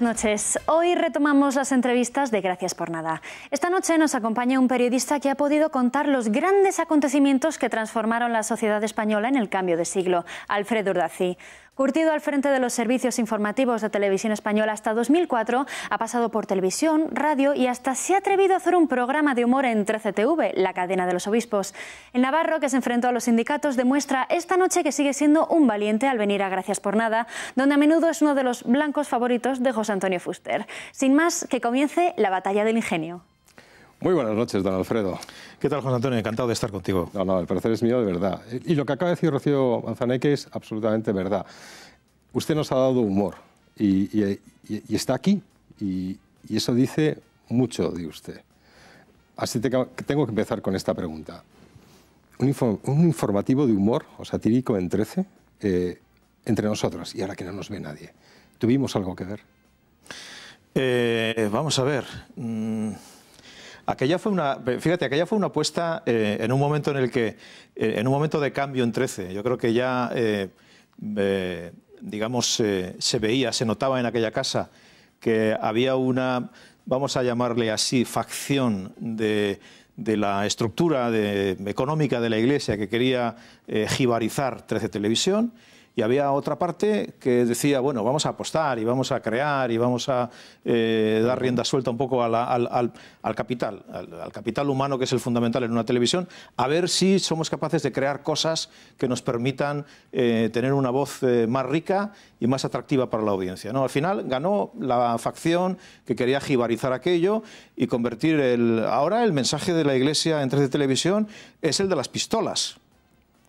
Buenas noches. Hoy retomamos las entrevistas de Gracias por Nada. Esta noche nos acompaña un periodista que ha podido contar los grandes acontecimientos que transformaron la sociedad española en el cambio de siglo, Alfredo Urdaci. Curtido al frente de los servicios informativos de Televisión Española hasta 2004, ha pasado por televisión, radio y hasta se ha atrevido a hacer un programa de humor en 13TV, la cadena de los obispos. El Navarro, que se enfrentó a los sindicatos, demuestra esta noche que sigue siendo un valiente al venir a Gracias por Nada, donde a menudo es uno de los blancos favoritos de José Antonio Fuster. Sin más, que comience la batalla del ingenio. Muy buenas noches, don Alfredo. ¿Qué tal, José Antonio? Encantado de estar contigo. No, no, el placer es mío de verdad. Y lo que acaba de decir Rocío Manzaneque es absolutamente verdad. Usted nos ha dado humor y, está aquí y, eso dice mucho de usted. Así que tengo que empezar con esta pregunta. Un, informativo de humor o satírico en 13 eh, entre nosotros y ahora que no nos ve nadie. ¿Tuvimos algo que ver? Eh, vamos a ver. Mm, Aquella fue una, fíjate, aquella fue una apuesta eh, en un momento en el que, eh, en un momento de cambio en 13, yo creo que ya, eh, digamos, se veía, se notaba en aquella casa que había una, vamos a llamarle así, facción de, la estructura económica de la Iglesia que quería jibarizar 13 Televisión y había otra parte que decía, bueno, vamos a apostar y vamos a crear y vamos a eh, dar rienda suelta un poco al, capital, al, capital humano que es el fundamental en una televisión, a ver si somos capaces de crear cosas que nos permitan eh, tener una voz eh, más rica y más atractiva para la audiencia. ¿no? Al final ganó la facción que quería jibarizar aquello y convertir el, ahora el mensaje de la Iglesia en de televisión es el de las pistolas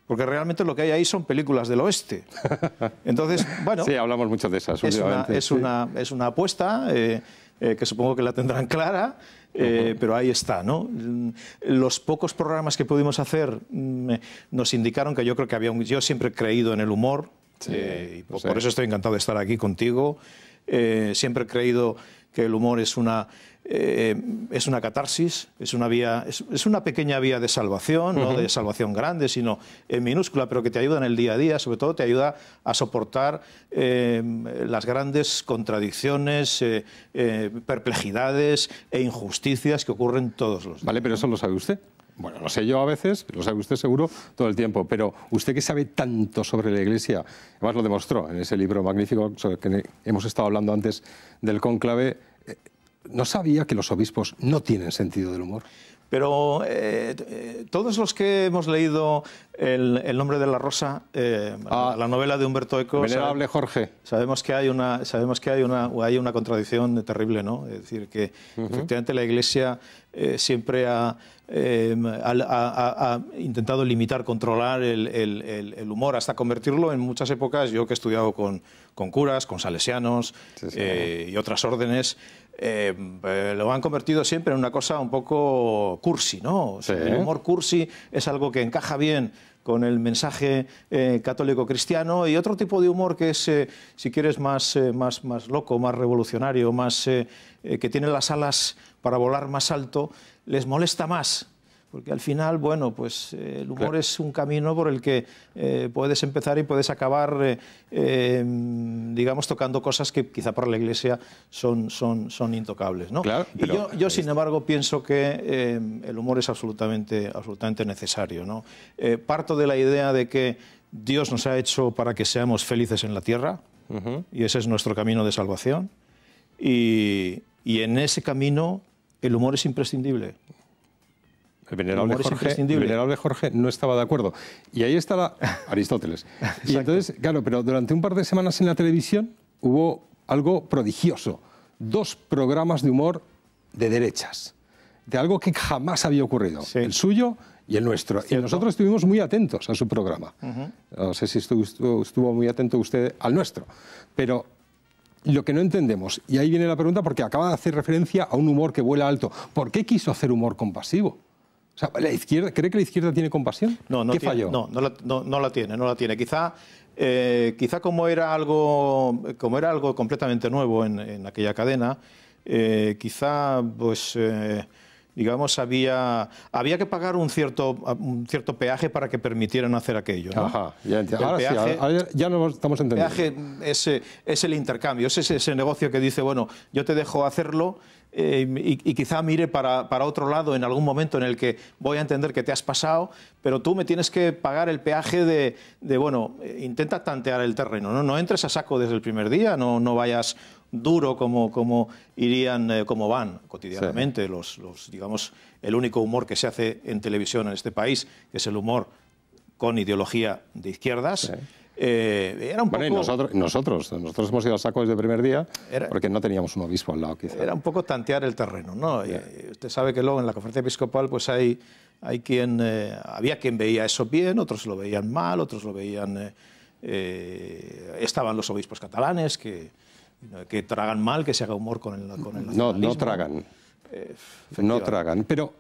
porque realmente lo que hay ahí son películas del oeste. Entonces, bueno... sí, hablamos mucho de esas es una, es, una, apuesta eh, eh, que supongo que la tendrán clara, eh, pero ahí está, ¿no? Los pocos programas que pudimos hacer mm, nos indicaron que yo creo que había... Un, yo siempre he creído en el humor, por, por, eso estoy encantado de estar aquí contigo. siempre he creído que el humor es una, eh, es una catarsis, es una, vía, es, una pequeña vía de salvación, no de salvación grande, sino en minúscula, pero que te ayuda en el día a día, sobre todo te ayuda a soportar eh, las grandes contradicciones, eh, perplejidades e injusticias que ocurren todos los días. Vale, pero eso lo sabe usted. Bueno, lo sé yo a veces, lo sabe usted seguro todo el tiempo, pero usted que sabe tanto sobre la Iglesia, además lo demostró en ese libro magnífico sobre el que hemos estado hablando antes del cónclave, eh, ¿no sabía que los obispos no tienen sentido del humor? Pero eh, todos los que hemos leído el, nombre de la rosa, eh, ah. la novela de Humberto Eco, venerable Jorge, sabemos que hay una, sabemos que hay una, hay una contradicción terrible, ¿no? Es decir que efectivamente la Iglesia eh, siempre em, ha, intentado limitar, controlar el, humor hasta convertirlo en muchas épocas. Yo que he estudiado con, con curas, con salesianos y otras órdenes. Eh, eh, lo han convertido siempre en una cosa un poco cursi, ¿no? El humor cursi es algo que encaja bien con el mensaje eh, católico cristiano y otro tipo de humor que es, si quieres, más, más, más loco, más revolucionario, más que tiene las alas para volar más alto, les molesta más porque al final, bueno, pues eh, el humor es un camino por el que eh, puedes empezar y puedes acabar, eh, em, digamos, tocando cosas que quizá para la Iglesia son, son, son intocables. ¿no? y yo, sin embargo, pienso que em, el humor es absolutamente, absolutamente necesario. ¿no? parto de la idea de que Dios nos ha hecho para que seamos felices en la tierra, y ese es nuestro camino de salvación. Y, y en ese camino el humor es imprescindible. El venerable, Jorge, no estaba de acuerdo. Y ahí está Aristóteles. y entonces, claro, pero durante un par de semanas en la televisión hubo algo prodigioso. Dos programas de humor de derechas. De algo que jamás había ocurrido. El suyo y el nuestro. Y nosotros estuvimos muy atentos a su programa. No sé si estuvo, estuvo, muy atento usted al nuestro. Pero lo que no entendemos, y ahí viene la pregunta, porque acaba de hacer referencia a un humor que vuela alto. ¿Por qué quiso hacer humor compasivo? O sea, ¿la izquierda, ¿Cree que la izquierda tiene compasión? No, no ¿Qué No, no la, tiene, no la tiene. Quizá eh, quizá como era algo, como era algo completamente nuevo en, aquella cadena, eh, quizá pues eh, digamos, había, había que pagar un cierto, un cierto peaje para que permitieran hacer aquello. Ajá, ya entiendo. sí, ya estamos entendiendo. El peaje es, eh, el intercambio, es ese, negocio que dice, bueno, yo te dejo hacerlo eh, y, quizá mire para, otro lado en algún momento en el que voy a entender que te has pasado, pero tú me tienes que pagar el peaje de, bueno, eh, intenta tantear el terreno, ¿no? no entres a saco desde el primer día, no, no vayas duro como, como irían, eh, como van cotidianamente. Los, los, digamos, el único humor que se hace en televisión en este país ...que es el humor con ideología de izquierdas. Eh, era un poco... y nosotros, nosotros, nosotros hemos ido a saco desde el primer día porque no teníamos un obispo al lado, quizá. Era un poco tantear el terreno, ¿no? Eh, usted sabe que luego en la conferencia episcopal pues hay, hay quien, había quien veía eso bien, otros lo veían mal, otros lo veían... estaban los obispos catalanes que que tragan mal, que se haga humor con el, con No, no tragan. Eh, no tragan. Pero,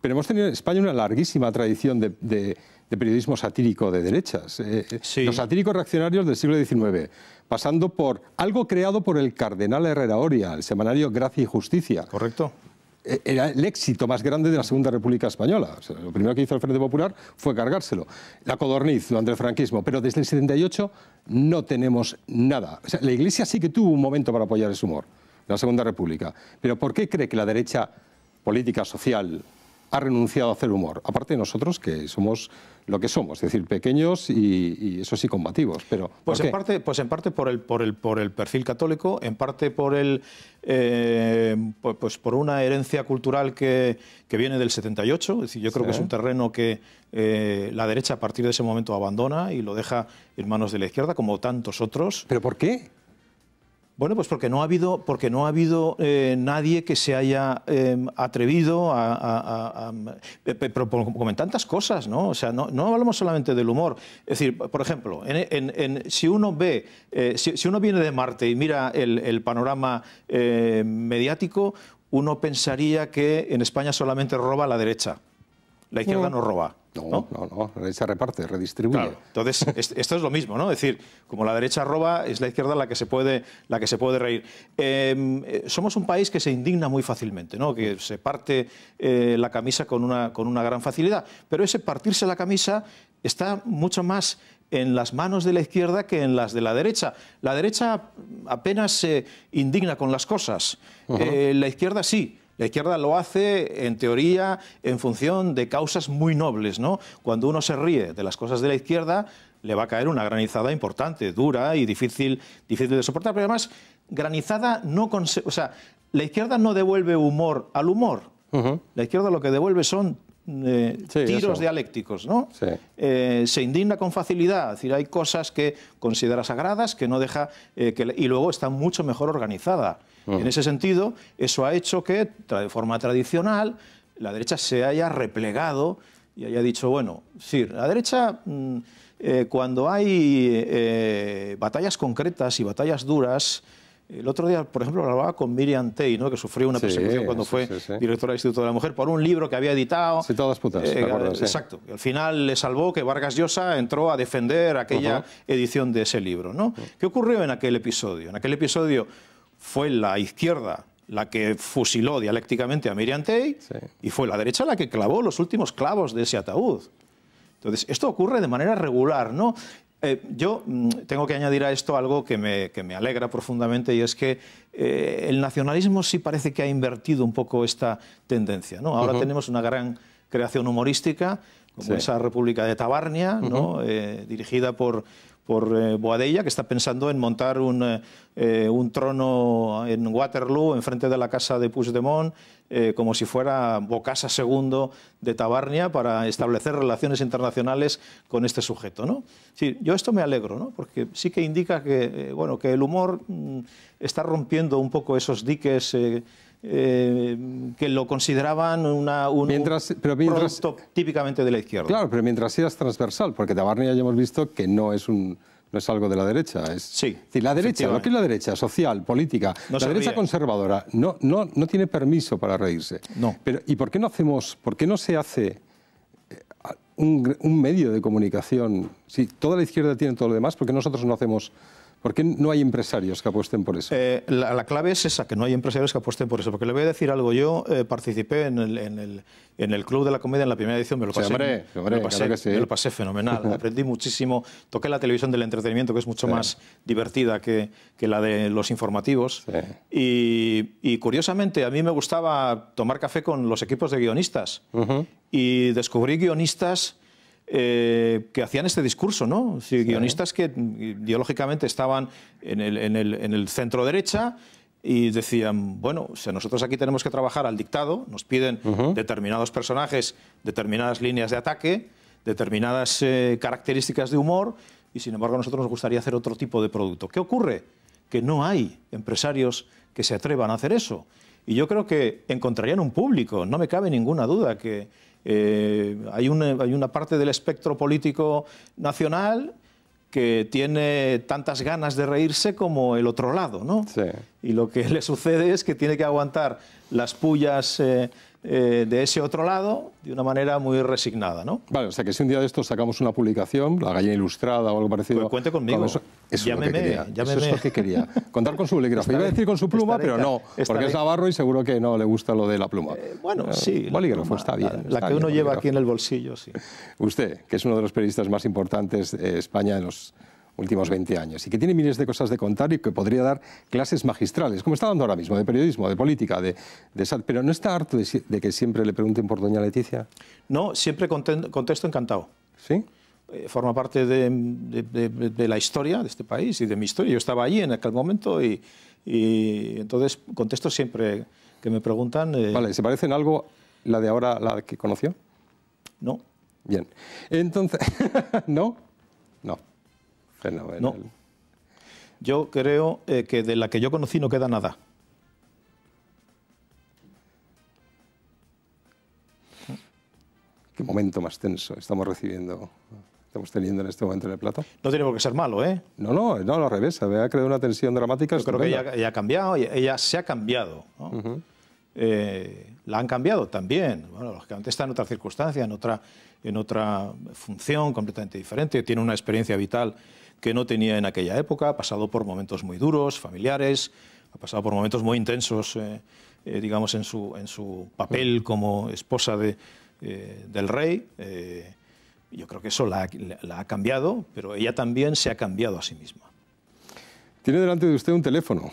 pero hemos tenido en España una larguísima tradición de, periodismo satírico de derechas. Eh, eh, los satíricos reaccionarios del siglo XIX, pasando por algo creado por el cardenal Herrera Oria, el semanario Gracia y Justicia. Correcto. Eh, era el éxito más grande de la Segunda República Española. lo primero que hizo el Frente Popular fue cargárselo. La codorniz durante el franquismo, pero desde el 78 no tenemos nada. la Iglesia sí que tuvo un momento para apoyar ese humor, la Segunda República. Pero ¿por qué cree que la derecha política, social, ha renunciado a hacer humor. Aparte de nosotros, que somos lo que somos, es decir, pequeños y, y eso sí combativos. Pero, pues, en parte, pues en parte por el, por, el, por el perfil católico, en parte por, el, eh, pues, pues por una herencia cultural que, viene del 78, es decir, yo creo que es un terreno que eh, la derecha a partir de ese momento abandona y lo deja en manos de la izquierda, como tantos otros. ¿Pero por qué? Bueno, pues porque no ha habido, porque no ha habido eh, nadie que se haya em, atrevido a, a, em, tantas cosas, ¿no? O sea, no, hablamos solamente del humor. Es decir, por ejemplo, en, si uno ve, eh, si, uno viene de Marte y mira el, panorama eh, mediático, uno pensaría que en España solamente roba la derecha, la izquierda mm. no roba. No, no, no, la derecha reparte, redistribuye. Entonces, esto es lo mismo, ¿no? Es decir, como la derecha roba, es la izquierda la que se puede, la que se puede reír. Em, eh, somos un país que se indigna muy fácilmente, ¿no? Que se parte eh, la camisa con una, con una gran facilidad. Pero ese partirse la camisa está mucho más en las manos de la izquierda que en las de la derecha. La derecha apenas se indigna con las cosas, eh, la izquierda sí. La izquierda lo hace, en teoría, en función de causas muy nobles. ¿no? Cuando uno se ríe de las cosas de la izquierda, le va a caer una granizada importante, dura y difícil, difícil de soportar. Pero además, granizada no... O sea, la izquierda no devuelve humor al humor. La izquierda lo que devuelve son eh, tiros dialécticos, ¿no? Eh, se indigna con facilidad, decir, hay cosas que considera sagradas, que no deja, eh, que, y luego está mucho mejor organizada. En ese sentido, eso ha hecho que, de forma tradicional, la derecha se haya replegado y haya dicho, bueno, sí, la derecha... Mm, cuando hay batallas concretas y batallas duras, el otro día, por ejemplo, hablaba con Miriam Tei, ¿no? que sufrió una persecución cuando fue directora del Instituto de la Mujer por un libro que había editado. Sí, todas putas. Eh, acuerdo, eh, exacto. Al final le salvó que Vargas Llosa entró a defender aquella edición de ese libro. ¿no? ¿Qué ocurrió en aquel episodio? En aquel episodio fue la izquierda la que fusiló dialécticamente a Miriam Tei, y fue la derecha la que clavó los últimos clavos de ese ataúd. Entonces, esto ocurre de manera regular, ¿no? Eh, yo mm, tengo que añadir a esto algo que me, alegra profundamente y es que eh, el nacionalismo sí parece que ha invertido un poco esta tendencia. Ahora tenemos una gran creación humorística, como esa República de Tabarnia, eh, dirigida por, por eh, Boadella, que está pensando en montar un, eh, eh, trono en Waterloo, frente de la casa de Puigdemont, como si fuera Bocasa II de Tabarnia, para establecer relaciones internacionales con este sujeto. ¿no? yo esto me alegro, ¿no? porque sí que indica que, bueno, que el humor mm, está rompiendo un poco esos diques eh, que lo consideraban una, un, típicamente de la izquierda. Claro, pero mientras seas transversal, porque Tabarni ya hemos visto que no es un no es algo de la derecha. sí. la derecha, lo que es la derecha, social, política, la derecha conservadora, no, no, no tiene permiso para reírse. No. Pero, ¿Y por qué no hacemos, por qué no se hace eh, un, un medio de comunicación? Si toda la izquierda tiene todo lo demás, ¿por qué nosotros no hacemos ¿Por qué no hay empresarios que apuesten por eso? Eh, la, clave es esa, que no hay empresarios que apuesten por eso. Porque le voy a decir algo. Yo eh, participé en el, Club de la Comedia en la primera edición. Me lo pasé, pasé, fenomenal. Aprendí muchísimo. Toqué la televisión del entretenimiento, que es mucho más divertida que, la de los informativos. Y, curiosamente, a mí me gustaba tomar café con los equipos de guionistas. Y descubrí guionistas eh, que hacían este discurso, ¿no? guionistas que ideológicamente estaban en el, centro derecha y decían, bueno, nosotros aquí tenemos que trabajar al dictado, nos piden determinados personajes, determinadas líneas de ataque, determinadas eh, características de humor, y sin embargo a nosotros nos gustaría hacer otro tipo de producto. ¿Qué ocurre? Que no hay empresarios que se atrevan a hacer eso. Y yo creo que encontrarían un público, no me cabe ninguna duda que eh, hay, una, hay una parte del espectro político nacional que tiene tantas ganas de reírse como el otro lado, ¿no? Sí. Y lo que le sucede es que tiene que aguantar las pullas eh, eh, de ese otro lado de una manera muy resignada, ¿no? Vale, o sea que si un día de estos sacamos una publicación, La Gallina Ilustrada o algo parecido... Pues cuente conmigo. Eso es lo que quería. Contar con su bolígrafo. Iba a decir con su pluma, pero no, porque es navarro y seguro que no le gusta lo de la pluma. Eh, bueno, eh, sí. Bolígrafo, está bien. La, que uno lleva aquí en el bolsillo, sí. Usted, que es uno de los periodistas más importantes de España en los últimos 20 años y que tiene miles de cosas de contar y que podría dar clases magistrales, como está dando ahora mismo, de periodismo, de política, de, de Pero ¿no está harto de, de, que siempre le pregunten por doña Leticia? No, siempre contesto encantado. ¿Sí? Eh, forma parte de, la historia de este país y de mi historia. Yo estaba allí en aquel momento y, entonces contesto siempre que me preguntan... Eh, vale, ¿se parece en algo la de ahora, la que conoció? No. Bien. Entonces, ¿no? No. No. Yo creo eh, que de la que yo conocí no queda nada. Qué momento más tenso estamos recibiendo estamos teniendo en este momento en el plato. No tiene por qué ser malo, ¿eh? No, no, no, al revés. ha creado una tensión dramática. Yo creo que ella, ha cambiado, ella, se ha cambiado. ¿no? Eh, la han cambiado también. Bueno, lógicamente está en otra circunstancia, en otra, en otra función completamente diferente. Tiene una experiencia vital que no tenía en aquella época. Ha pasado por momentos muy duros, familiares, ha pasado por momentos muy intensos, eh, eh, digamos, en su, en su papel como esposa de, del rey yo creo que eso la, ha cambiado, pero ella también se ha cambiado a sí misma. Tiene delante de usted un teléfono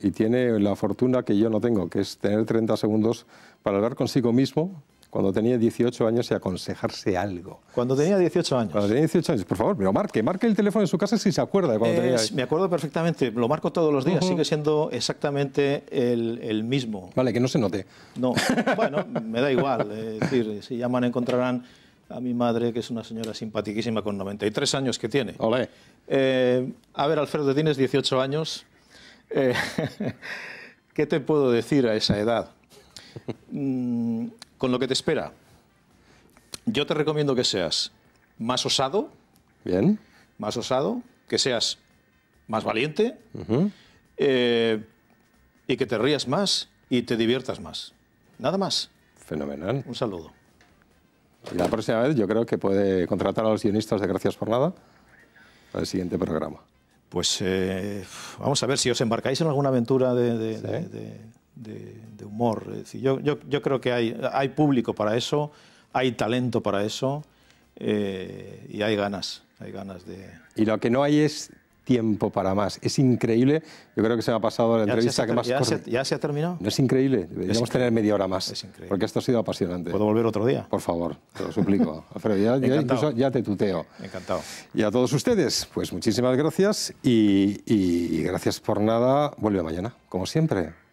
y tiene la fortuna que yo no tengo, que es tener 30 segundos para hablar consigo mismo cuando tenía 18 años y aconsejarse algo. Cuando tenía 18 años. Cuando tenía 18 años, por favor, pero marque, marque el teléfono en su casa si se acuerda de cuando 18 años. Me acuerdo perfectamente, lo marco todos los días, sigue siendo exactamente el, el, mismo. Vale, que no se note. No, bueno, me da igual, es decir, si llaman encontrarán a mi madre, que es una señora simpaticísima con 93 años que tiene. Olé. Eh, a ver, Alfredo, tienes 18 años. Eh, ¿Qué te puedo decir a esa edad? Mm, con lo que te espera. Yo te recomiendo que seas más osado. Bien. Más osado, que seas más valiente eh, y que te rías más y te diviertas más. Nada más. Fenomenal. Un saludo. Y La próxima vez yo creo que puede contratar a los guionistas de Gracias por Nada para el siguiente programa. Pues eh, vamos a ver si os embarcáis en alguna aventura de, humor. yo, creo que hay, hay público para eso, hay talento para eso eh, y hay ganas, hay ganas de... Y lo que no hay es tiempo para más. Es increíble. Yo creo que se me ha pasado la entrevista que más... Ya, Se, ha terminado. es increíble. Deberíamos tener media hora más. Porque esto ha sido apasionante. ¿Puedo volver otro día? Por favor, te lo suplico. Alfredo, ya, incluso ya te tuteo. Encantado. Y a todos ustedes, pues muchísimas gracias y, gracias por nada. Vuelve mañana, como siempre.